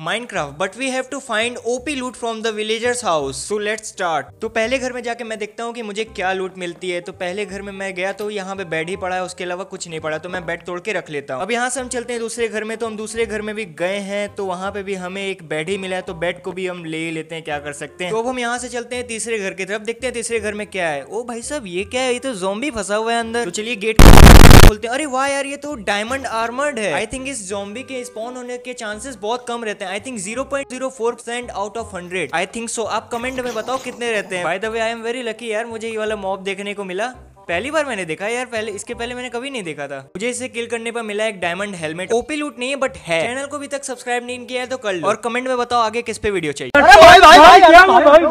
Minecraft but we have to find OP loot from the villagers house so let start तो पहले घर में जाके मैं देखता हूँ कि मुझे क्या लूट मिलती है तो पहले घर में मैं गया तो यहाँ पे बेड ही पड़ा है उसके अलावा कुछ नहीं पड़ा तो मैं बेड तोड़ के रख लेता हूँ अब यहाँ से हम चलते हैं दूसरे घर में तो हम दूसरे घर में भी गए हैं तो वहाँ पे भी हमें एक बेड ही मिला है तो बेड को भी हम ले लेते हैं क्या कर सकते हैं तो अब हम यहाँ से चलते हैं तीसरे घर की तरफ देखते हैं तीसरे घर में क्या है ओ भाई साहब ये क्या है ये तो जोम्बी फंसा हुआ है अंदर तो चलिए गेट खोलते हैं अरे वाह यार ये तो डायमंड आर्मर्ड है आई थिंक इस जोम्बी के स्पॉन होने के चांसेस बहुत कम रहते हैं रहते हैं I think zero point zero four percent out of hundred I think so आप कमेंट में बताओ कितने रहते हैं by the way I am very lucky यार मुझे ये वाला मॉब देखने को मिला पहली बार मैंने देखा यार पहले इसके पहले मैंने कभी नहीं देखा था मुझे इसे किल करने पर मिला एक डायमंड हेलमेट ओपी लूट नहीं है बट है चैनल को अभी तक सब्सक्राइब नहीं किया है तो कर लो और कमेंट में बताओ आगे किस पे वीडियो चाहिए